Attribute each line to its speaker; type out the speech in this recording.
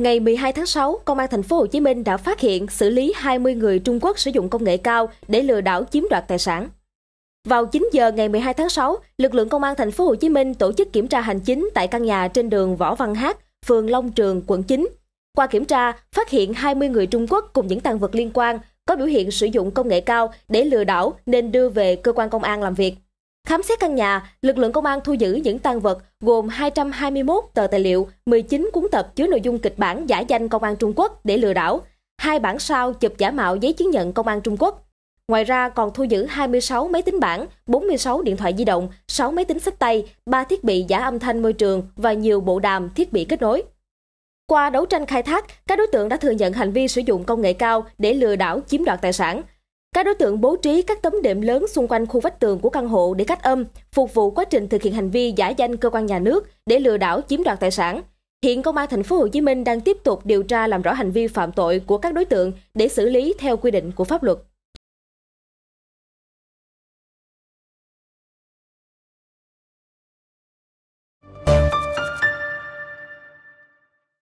Speaker 1: Ngày 12 tháng
Speaker 2: 6, Công an thành phố Hồ Chí Minh đã phát hiện xử lý 20 người Trung Quốc sử dụng công nghệ cao để lừa đảo chiếm đoạt tài sản. Vào 9 giờ ngày 12 tháng 6, lực lượng công an thành phố Hồ Chí Minh tổ chức kiểm tra hành chính tại căn nhà trên đường Võ Văn Hát, phường Long Trường, quận 9. Qua kiểm tra, phát hiện 20 người Trung Quốc cùng những tăng vật liên quan có biểu hiện sử dụng công nghệ cao để lừa đảo nên đưa về cơ quan công an làm việc. Khám xét căn nhà, lực lượng công an thu giữ những tăng vật gồm 221 tờ tài liệu, 19 cuốn tập chứa nội dung kịch bản giả danh công an Trung Quốc để lừa đảo, hai bản sao chụp giả mạo giấy chứng nhận công an Trung Quốc. Ngoài ra còn thu giữ 26 máy tính bảng, 46 điện thoại di động, 6 máy tính sách tay, 3 thiết bị giả âm thanh môi trường và nhiều bộ đàm thiết bị kết nối. Qua đấu tranh khai thác, các đối tượng đã thừa nhận hành vi sử dụng công nghệ cao để lừa đảo chiếm đoạt tài sản – các đối tượng bố trí các tấm đệm lớn xung quanh khu vách tường của căn hộ để cách âm, phục vụ quá trình thực hiện hành vi giả danh cơ quan nhà nước để lừa đảo chiếm đoạt tài sản. Hiện công an thành phố Hồ Chí Minh đang tiếp tục điều tra làm rõ hành vi phạm tội của các đối tượng để xử lý theo quy định của pháp luật.